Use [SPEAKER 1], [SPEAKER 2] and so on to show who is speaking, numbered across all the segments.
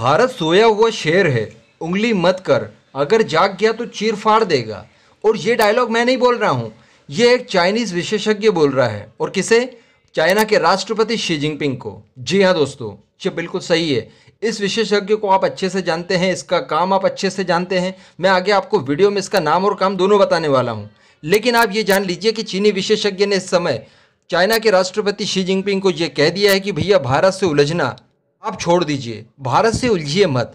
[SPEAKER 1] भारत सोया हुआ शेर है उंगली मत कर अगर जाग गया तो चीर फाड़ देगा और ये डायलॉग मैं नहीं बोल रहा हूँ ये एक चाइनीज विशेषज्ञ बोल रहा है और किसे चाइना के राष्ट्रपति शी जिनपिंग को जी हाँ दोस्तों ये बिल्कुल सही है इस विशेषज्ञ को आप अच्छे से जानते हैं इसका काम आप अच्छे से जानते हैं मैं आगे आपको वीडियो में इसका नाम और काम दोनों बताने वाला हूँ लेकिन आप ये जान लीजिए कि चीनी विशेषज्ञ ने इस समय चाइना के राष्ट्रपति शी जिनपिंग को यह कह दिया है कि भैया भारत से उलझना आप छोड़ दीजिए भारत से उलझिए मत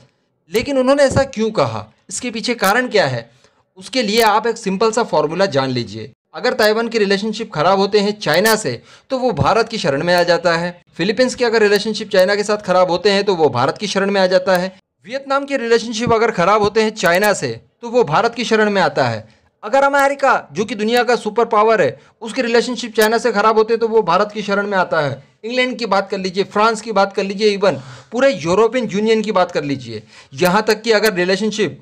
[SPEAKER 1] लेकिन उन्होंने ऐसा क्यों कहा इसके पीछे कारण क्या है उसके लिए आप एक सिंपल सा फॉर्मूला जान लीजिए अगर ताइवान के रिलेशनशिप खराब होते हैं चाइना से तो वो भारत की शरण में आ जाता है फिलीपींस के अगर रिलेशनशिप चाइना के साथ खराब होते हैं तो वो भारत की शरण में आ जाता है वियतनाम के रिलेशनशिप अगर खराब होते हैं चाइना से तो वो भारत की शरण में आता है अगर अमेरिका जो कि दुनिया का सुपर पावर है उसकी रिलेशनशिप चाइना से खराब होते तो वो भारत की शरण में आता है इंग्लैंड की बात कर लीजिए फ्रांस की बात कर लीजिए इवन पूरे यूरोपियन यूनियन की बात कर लीजिए यहाँ तक कि अगर रिलेशनशिप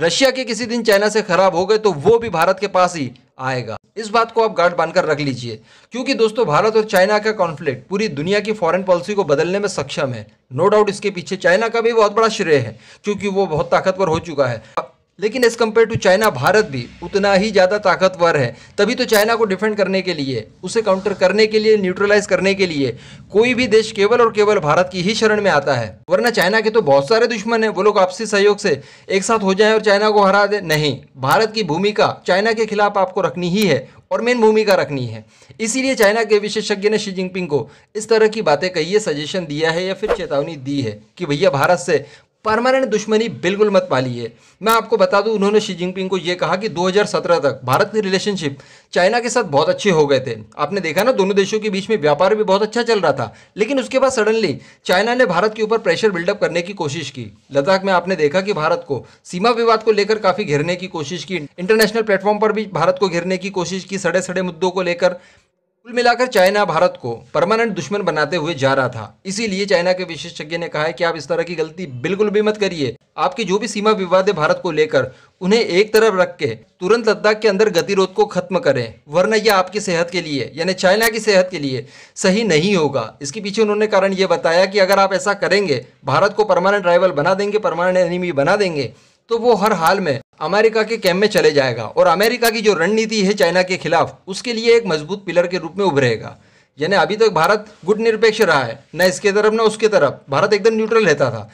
[SPEAKER 1] रशिया के किसी दिन चाइना से खराब हो गए तो वो भी भारत के पास ही आएगा इस बात को आप गार्ड बांधकर रख लीजिए क्योंकि दोस्तों भारत और चाइना का कॉन्फ्लिक्ट पूरी दुनिया की फॉरेन पॉलिसी को बदलने में सक्षम है नो डाउट इसके पीछे चाइना का भी बहुत बड़ा श्रेय है क्योंकि वो बहुत ताकतवर हो चुका है लेकिन एज़ कम्पेयर टू चाइना भारत भी उतना ही ज़्यादा ताकतवर है तभी तो चाइना को डिफेंड करने के लिए उसे काउंटर करने के लिए न्यूट्रलाइज करने के लिए कोई भी देश केवल और केवल भारत की ही शरण में आता है वरना चाइना के तो बहुत सारे दुश्मन हैं वो लोग आपसी सहयोग से एक साथ हो जाएं और चाइना को हरा दे नहीं भारत की भूमिका चाइना के खिलाफ आपको रखनी ही है और मेन भूमिका रखनी है इसीलिए चाइना के विशेषज्ञ ने शी जिनपिंग को इस तरह की बातें कही है सजेशन दिया है या फिर चेतावनी दी है कि भैया भारत से परमानेंट दुश्मनी बिल्कुल मत है मैं आपको बता दूं उन्होंने शी जिनपिंग को यह कहा कि 2017 तक भारत की रिलेशनशिप चाइना के साथ बहुत अच्छे हो गए थे आपने देखा ना दोनों देशों के बीच में व्यापार भी बहुत अच्छा चल रहा था लेकिन उसके बाद सडनली चाइना ने भारत के ऊपर प्रेशर बिल्डअप करने की कोशिश की लद्दाख में आपने देखा कि भारत को सीमा विवाद को लेकर काफ़ी घेरने की कोशिश की इंटरनेशनल प्लेटफॉर्म पर भी भारत को घेरने की कोशिश की सड़े सड़े मुद्दों को लेकर कुल मिलाकर चाइना भारत को परमानेंट दुश्मन बनाते हुए जा रहा था इसीलिए चाइना के विशेषज्ञ ने कहा है कि आप इस तरह की गलती बिल्कुल भी मत करिए आपकी जो भी सीमा विवाद है भारत को लेकर उन्हें एक तरफ रख के तुरंत लद्दाख के अंदर गतिरोध को खत्म करें वरना यह आपकी सेहत के लिए यानी चाइना की सेहत के लिए सही नहीं होगा इसके पीछे उन्होंने कारण ये बताया कि अगर आप ऐसा करेंगे भारत को परमानेंट राइवल बना देंगे परमानेंट एनिमी बना देंगे तो वो हर हाल में अमेरिका के कैम्प में चले जाएगा और अमेरिका की जो रणनीति है चाइना के खिलाफ उसके लिए एक मजबूत पिलर के रूप में उभरेगा यानी अभी तक भारत गुट निरपेक्ष रहा है न इसके तरफ न उसके तरफ भारत एकदम न्यूट्रल रहता था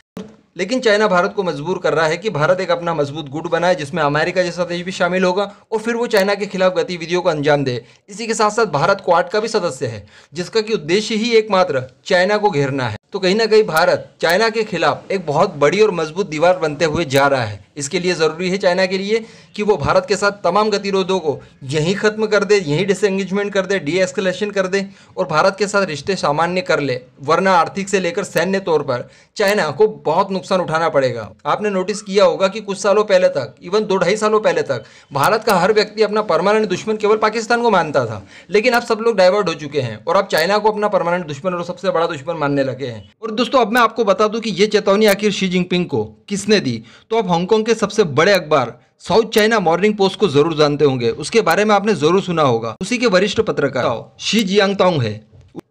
[SPEAKER 1] लेकिन चाइना भारत को मजबूर कर रहा है कि भारत एक अपना मजबूत गुट बनाए जिसमें अमेरिका जैसा देश भी शामिल होगा और फिर वो चाइना के खिलाफ गतिविधियों को अंजाम दे इसी के साथ साथ भारत क्वाड का भी सदस्य है जिसका कि उद्देश्य ही एकमात्र चाइना को घेरना है तो कहीं ना कहीं भारत चाइना के खिलाफ एक बहुत बड़ी और मजबूत दीवार बनते हुए जा रहा है इसके लिए ज़रूरी है चाइना के लिए कि वो भारत के साथ तमाम गतिरोधों को यहीं ख़त्म कर दे यहीं डिसंगेजमेंट कर दे डी एस्केलेशन कर दे और भारत के साथ रिश्ते सामान्य कर ले वरना आर्थिक से लेकर सैन्य तौर पर चाइना को बहुत नुकसान उठाना पड़ेगा आपने नोटिस किया होगा कि कुछ सालों पहले तक इवन दो ढाई सालों पहले तक भारत का हर व्यक्ति अपना परमानेंट दुश्मन केवल पाकिस्तान को मानता था लेकिन अब सब लोग डाइवर्ट हो चुके हैं और अब चाइना को अपना परमानेंट दुश्मन और सबसे बड़ा दुश्मन मानने लगे हैं और दोस्तों अब मैं आपको बता दूँ कि ये चेतावनी आखिर शी जिनपिंग को किसने दी तो अब हांगकॉन्ग के सबसे बड़े अखबार साउथ चाइना मॉर्निंग पोस्ट को जरूर जानते होंगे उसके बारे में आपने जरूर सुना होगा उसी के वरिष्ठ पत्रकार शी जियांगतांग है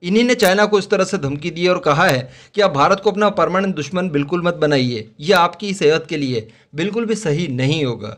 [SPEAKER 1] इन्हीं ने चाइना को इस तरह से धमकी दी और कहा है कि आप भारत को अपना परमानेंट दुश्मन बिल्कुल मत बनाइए यह आपकी सेहत के लिए बिल्कुल भी सही नहीं होगा